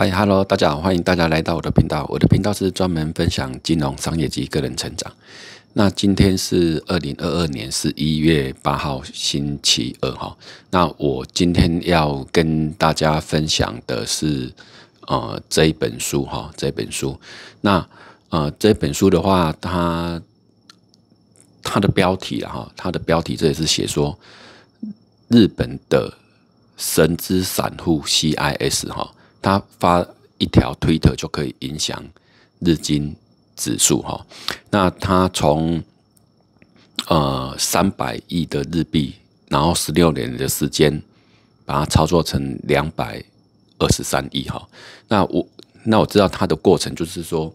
嗨，Hello，大家好，欢迎大家来到我的频道。我的频道是专门分享金融、商业及个人成长。那今天是二零二二年十一月八号，星期二哈。那我今天要跟大家分享的是，呃，这一本书哈，这本书。那呃，这本书的话，它它的标题哈，它的标题这也是写说日本的神之散户 CIS 哈。他发一条推特就可以影响日经指数哈。那他从呃三百亿的日币，然后十六年的时间，把它操作成两百二十三亿哈。那我那我知道他的过程就是说，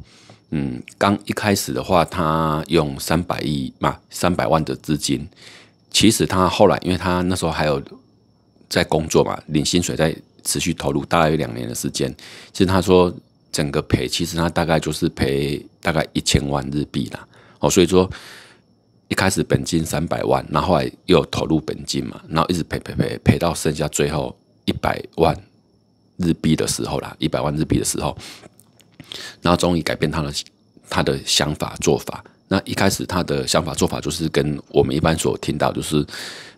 嗯，刚一开始的话，他用三百亿嘛，三百万的资金，其实他后来，因为他那时候还有在工作嘛，领薪水在。持续投入大概有两年的时间，其实他说整个赔，其实他大概就是赔大概一千万日币啦。哦，所以说一开始本金三百万，然后来又投入本金嘛，然后一直赔赔赔赔到剩下最后一百万日币的时候啦，一百万日币的时候，然后终于改变他的他的想法做法。那一开始他的想法做法就是跟我们一般所听到，就是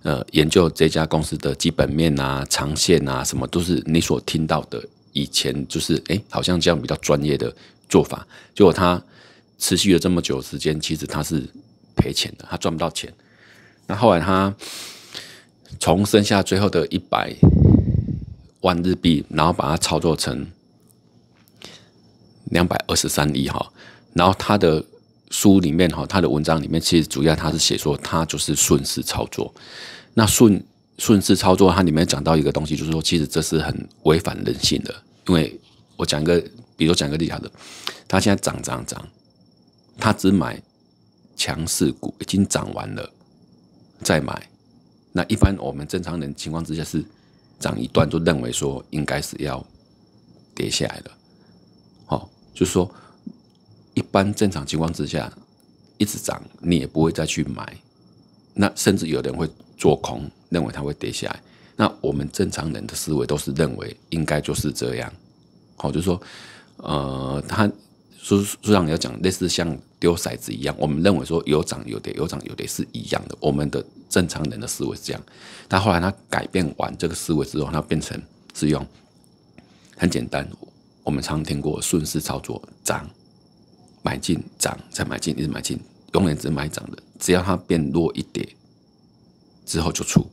呃研究这家公司的基本面啊、长线啊什么，都是你所听到的以前就是哎，好像这样比较专业的做法。结果他持续了这么久时间，其实他是赔钱的，他赚不到钱。那后来他从剩下最后的一百万日币，然后把它操作成两百二十三亿哈，然后他的。书里面哈，他的文章里面其实主要他是写说，他就是顺势操作。那顺顺势操作，它里面讲到一个东西，就是说，其实这是很违反人性的。因为我讲一个，比如讲个例子，他现在涨涨涨，他只买强势股，已经涨完了再买。那一般我们正常人情况之下是涨一段就认为说应该是要跌下来了。好，就说。般正常情况之下，一直涨，你也不会再去买。那甚至有人会做空，认为它会跌下来。那我们正常人的思维都是认为应该就是这样。好，就是说，呃，他书书上要讲类似像丢骰子一样，我们认为说有涨有跌，有涨有跌是一样的。我们的正常人的思维是这样。但后来他改变完这个思维之后，他变成是用很简单，我们常听过顺势操作，涨。买进涨再买进，一直买进，永远只买涨的。只要它变弱一点，之后就出。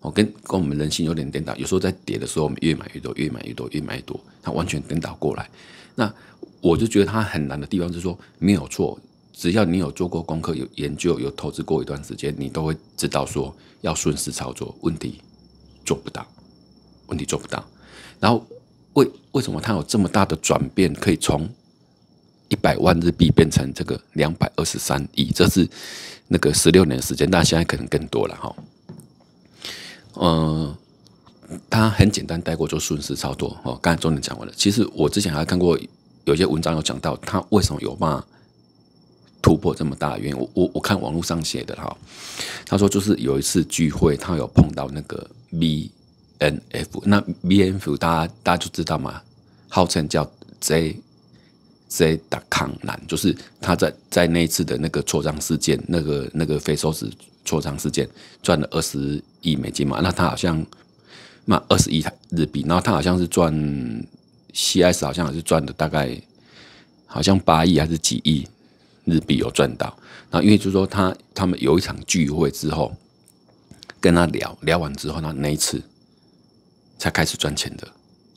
哦，跟跟我们人性有点颠倒，有时候在跌的时候，我越买越多，越买越多，越买越多，它完全颠倒过来。那我就觉得它很难的地方是说没有错，只要你有做过功课、有研究、有投资过一段时间，你都会知道说要顺势操作。问题做不到，问题做不到。然后为为什么它有这么大的转变？可以从一百万日币变成这个两百二十三亿，这是那个十六年的时间。那现在可能更多了哈。嗯，他很简单带过做顺势操作，哦，刚才重点讲过了。其实我之前还看过有些文章有讲到他为什么有骂突破这么大，的原因我我我看网络上写的哈。他说就是有一次聚会，他有碰到那个 B N F，那 B N F 大家大家就知道嘛，号称叫 J。在打抗蓝，就是他在在那一次的那个错账事件，那个那个非收指错账事件赚了二十亿美金嘛？那他好像那二十亿日币，然后他好像是赚 CS，好像是赚的大概好像八亿还是几亿日币有赚到。然后因为就说他他们有一场聚会之后跟他聊聊完之后，那那一次才开始赚钱的。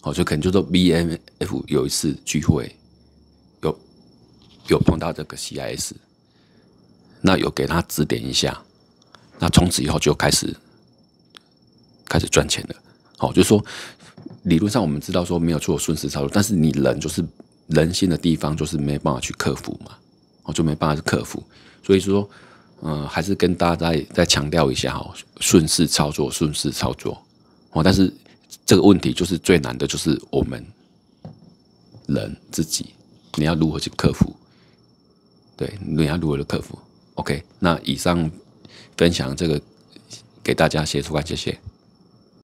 哦，就可能就说 b M f 有一次聚会。有碰到这个 CIS，那有给他指点一下，那从此以后就开始开始赚钱了。好，就是说理论上我们知道说没有做顺势操作，但是你人就是人性的地方就是没办法去克服嘛，哦，就没办法去克服。所以说，嗯，还是跟大家再再强调一下哈，顺势操作，顺势操作。哦，但是这个问题就是最难的，就是我们人自己，你要如何去克服？对，你要如何的克服，OK。那以上分享这个给大家写出来谢谢。